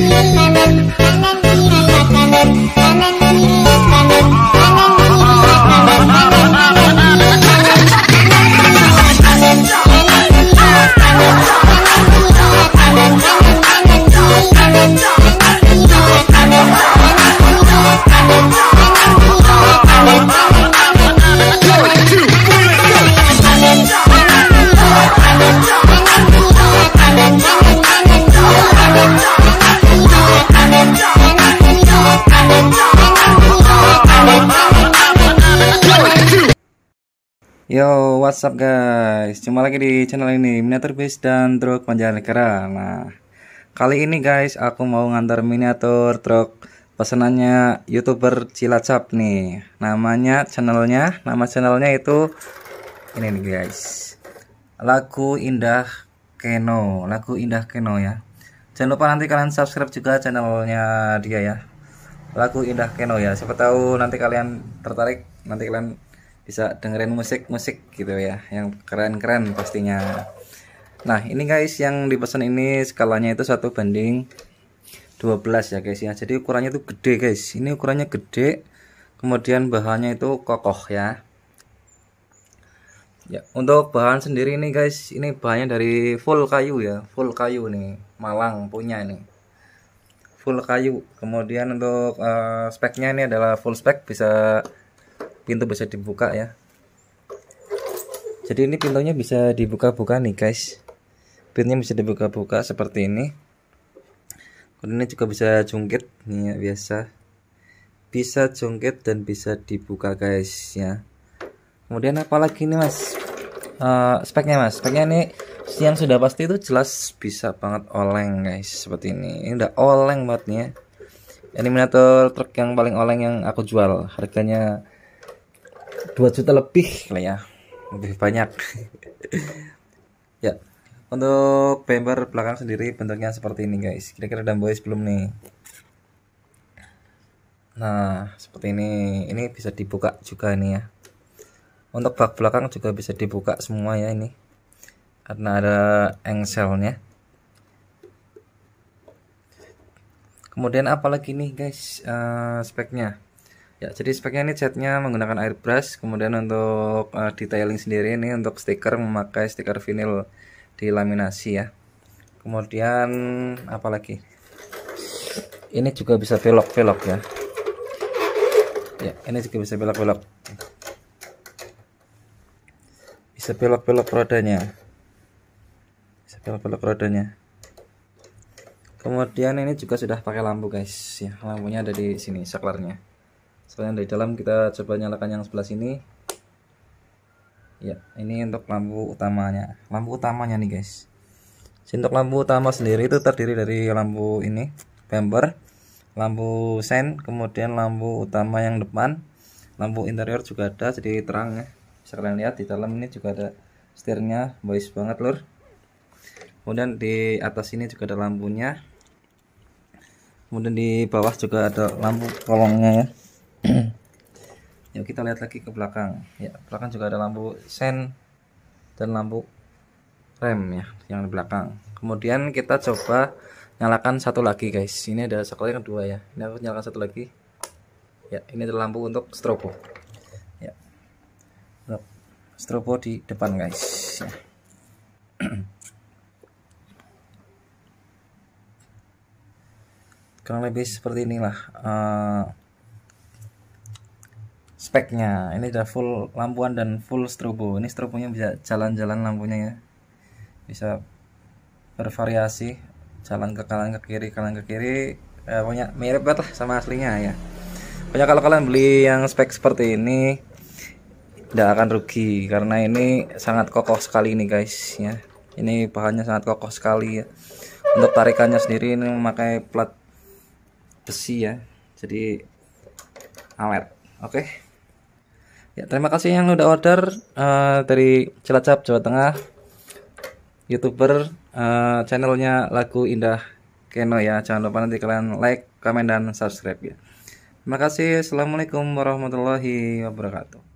kanan kanan kanan kiri kanan kanan kiri Yo, what's up guys? Cuma lagi di channel ini miniatur bis dan truk negara. Nah, kali ini guys aku mau ngantar miniatur truk pesanannya youtuber Cilacap nih. Namanya channelnya, nama channelnya itu ini nih guys. Lagu Indah Keno, lagu Indah Keno ya. Jangan lupa nanti kalian subscribe juga channelnya dia ya. Lagu Indah Keno ya. Siapa tahu nanti kalian tertarik nanti kalian bisa dengerin musik-musik gitu ya yang keren-keren pastinya nah ini guys yang dipesan ini skalanya itu satu banding 12 ya guys ya jadi ukurannya itu gede guys ini ukurannya gede kemudian bahannya itu kokoh ya ya untuk bahan sendiri ini guys ini bahannya dari full kayu ya full kayu nih Malang punya ini full kayu kemudian untuk uh, speknya ini adalah full spek bisa pintu bisa dibuka ya jadi ini pintunya bisa dibuka-buka nih guys pintunya bisa dibuka-buka seperti ini kemudian ini juga bisa jungkit nih ya, biasa bisa jungkit dan bisa dibuka guys ya kemudian apalagi nih mas uh, speknya mas speknya ini yang sudah pasti itu jelas bisa banget oleng guys seperti ini ini udah oleng banget nih ya ini truk yang paling oleng yang aku jual harganya 2 juta lebih lah ya lebih banyak ya untuk bumper belakang sendiri bentuknya seperti ini guys kira-kira dan boys belum nih nah seperti ini ini bisa dibuka juga ini ya untuk bak belakang juga bisa dibuka semua ya ini karena ada engselnya kemudian apalagi nih guys uh, speknya Ya, jadi sebagian ini catnya menggunakan airbrush, kemudian untuk uh, detailing sendiri ini untuk stiker memakai stiker vinil di laminasi ya. Kemudian apalagi? Ini juga bisa belok-belok ya. Ya, ini juga bisa belok-belok. Bisa belok-belok rodanya. Bisa belok-belok rodanya. Kemudian ini juga sudah pakai lampu guys ya. Lampunya ada di sini saklarnya sekalian dari dalam kita coba nyalakan yang sebelah sini ya ini untuk lampu utamanya lampu utamanya nih guys jadi untuk lampu utama sendiri itu terdiri dari lampu ini bumper lampu sen kemudian lampu utama yang depan lampu interior juga ada jadi terang ya bisa kalian lihat di dalam ini juga ada setirnya boys banget lur kemudian di atas ini juga ada lampunya kemudian di bawah juga ada lampu kolongnya ya Yuk ya, kita lihat lagi ke belakang. Ya, belakang juga ada lampu sen dan lampu rem ya yang di belakang. Kemudian kita coba nyalakan satu lagi guys. Ini ada yang kedua ya. Ini aku nyalakan satu lagi. Ya, ini adalah lampu untuk strobo. Ya. Strobo di depan guys. Ya. Kurang lebih seperti inilah. Uh, speknya ini udah full lampuan dan full strobo ini strobonya bisa jalan-jalan lampunya ya bisa bervariasi jalan ke kanan ke kiri kanan ke kiri eh, punya mirip banget lah sama aslinya ya punya kalau kalian beli yang spek seperti ini tidak akan rugi karena ini sangat kokoh sekali ini guys ya ini bahannya sangat kokoh sekali ya. untuk tarikannya sendiri ini memakai plat besi ya jadi awet oke okay? Ya, terima kasih yang udah order uh, dari Cilacap Jawa Tengah. YouTuber uh, channelnya lagu Indah Keno ya. Jangan lupa nanti kalian like, komen dan subscribe ya. Terima kasih. Assalamualaikum warahmatullahi wabarakatuh.